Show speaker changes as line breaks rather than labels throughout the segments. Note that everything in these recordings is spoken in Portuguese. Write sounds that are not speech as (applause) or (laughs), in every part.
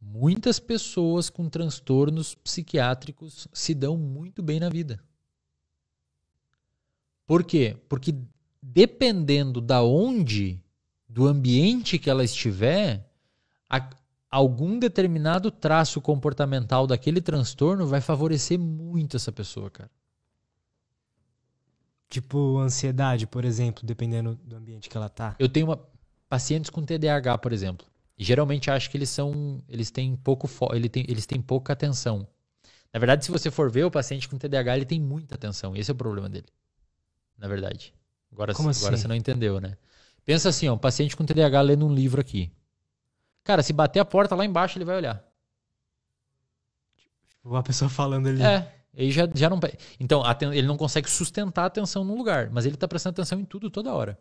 Muitas pessoas com transtornos psiquiátricos se dão muito bem na vida. Por quê? Porque dependendo da onde, do ambiente que ela estiver, a, algum determinado traço comportamental daquele transtorno vai favorecer muito essa pessoa, cara. Tipo ansiedade, por exemplo, dependendo do ambiente que ela tá. Eu tenho uma, pacientes com TDAH, por exemplo. E geralmente acho que eles são, eles têm pouco, ele tem, eles têm pouca atenção. Na verdade, se você for ver o paciente com TDAH, ele tem muita atenção. Esse é o problema dele. Na verdade. Agora, Como agora assim? você não entendeu, né? Pensa assim, ó, um paciente com TDAH lendo um livro aqui. Cara, se bater a porta lá embaixo, ele vai olhar. Tipo, uma pessoa falando ali. É, ele já, já não. Então, ele não consegue sustentar a atenção num lugar, mas ele tá prestando atenção em tudo toda hora.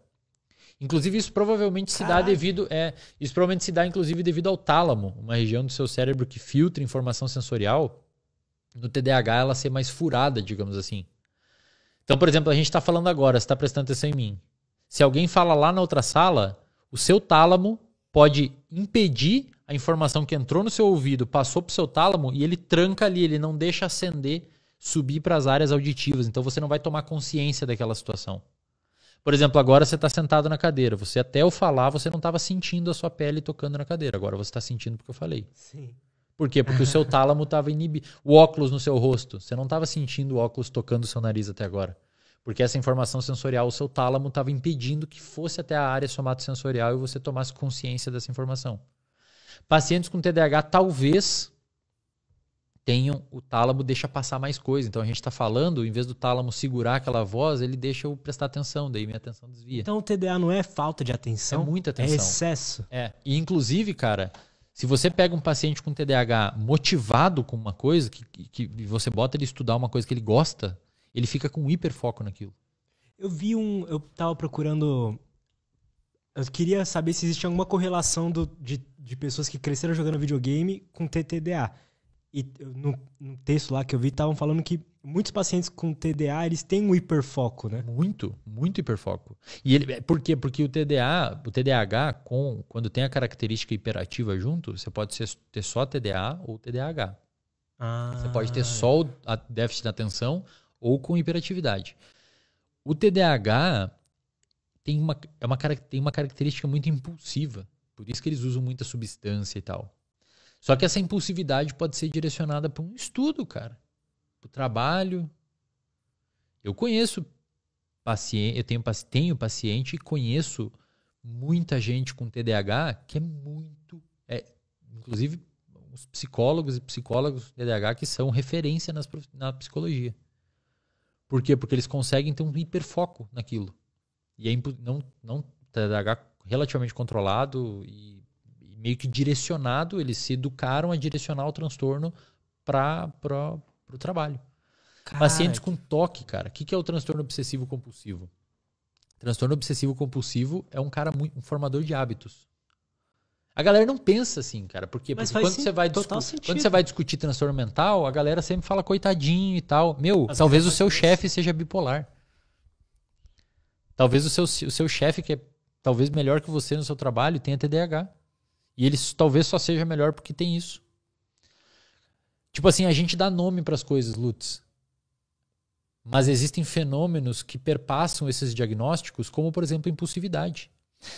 Inclusive, isso provavelmente se dá devido. É, isso provavelmente se dá, inclusive, devido ao tálamo, uma região do seu cérebro que filtra informação sensorial. No TDAH, ela ser mais furada, digamos assim. Então, por exemplo, a gente está falando agora, você está prestando atenção em mim. Se alguém fala lá na outra sala, o seu tálamo pode impedir a informação que entrou no seu ouvido, passou para o seu tálamo e ele tranca ali, ele não deixa acender, subir para as áreas auditivas. Então você não vai tomar consciência daquela situação. Por exemplo, agora você está sentado na cadeira. Você até eu falar, você não estava sentindo a sua pele tocando na cadeira. Agora você está sentindo porque eu falei. Sim. Por quê? Porque o seu (laughs) tálamo estava inibido. O óculos no seu rosto. Você não estava sentindo o óculos tocando o seu nariz até agora. Porque essa informação sensorial, o seu tálamo estava impedindo que fosse até a área somatosensorial e você tomasse consciência dessa informação. Pacientes com TDAH talvez tenham o tálamo deixa passar mais coisa. Então a gente está falando, em vez do tálamo segurar aquela voz, ele deixa eu prestar atenção, daí minha atenção desvia. Então o TDA não é falta de atenção? É muita atenção. É excesso. É. E inclusive, cara, se você pega um paciente com TDAH motivado com uma coisa, que, que, que você bota ele estudar uma coisa que ele gosta, ele fica com um hiperfoco naquilo.
Eu vi um. Eu tava procurando. Eu queria saber se existe alguma correlação do, de, de pessoas que cresceram jogando videogame com TTDA. E no, no texto lá que eu vi, estavam falando que
muitos pacientes com TDA, eles têm um hiperfoco, né? Muito, muito hiperfoco. E ele, é, por quê? Porque o TDA, o TDAH, com, quando tem a característica hiperativa junto, você pode ter só TDA ou TDAH. Ah. Você pode ter só o a déficit da atenção ou com hiperatividade. O TDAH tem uma, é uma, tem uma característica muito impulsiva. Por isso que eles usam muita substância e tal. Só que essa impulsividade pode ser direcionada para um estudo, cara, para o trabalho. Eu conheço paciente, eu tenho, tenho paciente e conheço muita gente com TDAH que é muito, é, inclusive os psicólogos e psicólogos TDAH que são referência nas, na psicologia. Por quê? Porque eles conseguem ter um hiperfoco naquilo. E é não, não TDAH relativamente controlado e meio que direcionado, eles se educaram a direcionar o transtorno para o trabalho. Caraca. Pacientes com toque, cara. O que, que é o transtorno obsessivo compulsivo? Transtorno obsessivo compulsivo é um cara muito um formador de hábitos. A galera não pensa assim, cara, porque, porque quando, sim, você vai quando você vai discutir transtorno mental, a galera sempre fala coitadinho e tal. Meu, As talvez o seu chefe seja bipolar. Talvez o seu, o seu chefe, que é talvez melhor que você no seu trabalho, tenha TDAH. E ele talvez só seja melhor porque tem isso. Tipo assim, a gente dá nome para as coisas, Lutz. Mas existem fenômenos que perpassam esses diagnósticos, como por exemplo, impulsividade.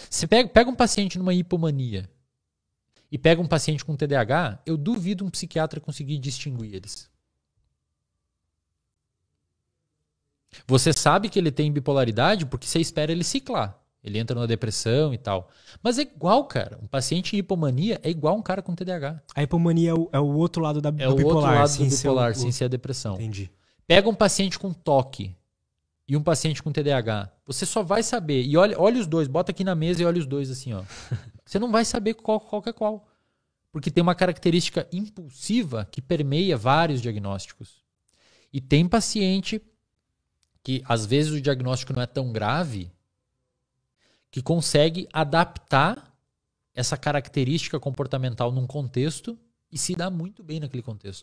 Você pega, pega um paciente numa hipomania e pega um paciente com TDAH, eu duvido um psiquiatra conseguir distinguir eles. Você sabe que ele tem bipolaridade porque você espera ele ciclar. Ele entra numa depressão e tal. Mas é igual, cara. Um paciente em hipomania é igual um cara com TDAH.
A hipomania é o, é o outro lado da é bipolar. É o outro lado sem do bipolar, o... sem ser é
a depressão. Entendi. Pega um paciente com toque e um paciente com TDAH. Você só vai saber. E olha, olha os dois. Bota aqui na mesa e olha os dois assim, ó. (laughs) Você não vai saber qual, qual é qual. Porque tem uma característica impulsiva que permeia vários diagnósticos. E tem paciente que às vezes o diagnóstico não é tão grave que consegue adaptar essa característica comportamental num contexto e se dá muito bem naquele contexto.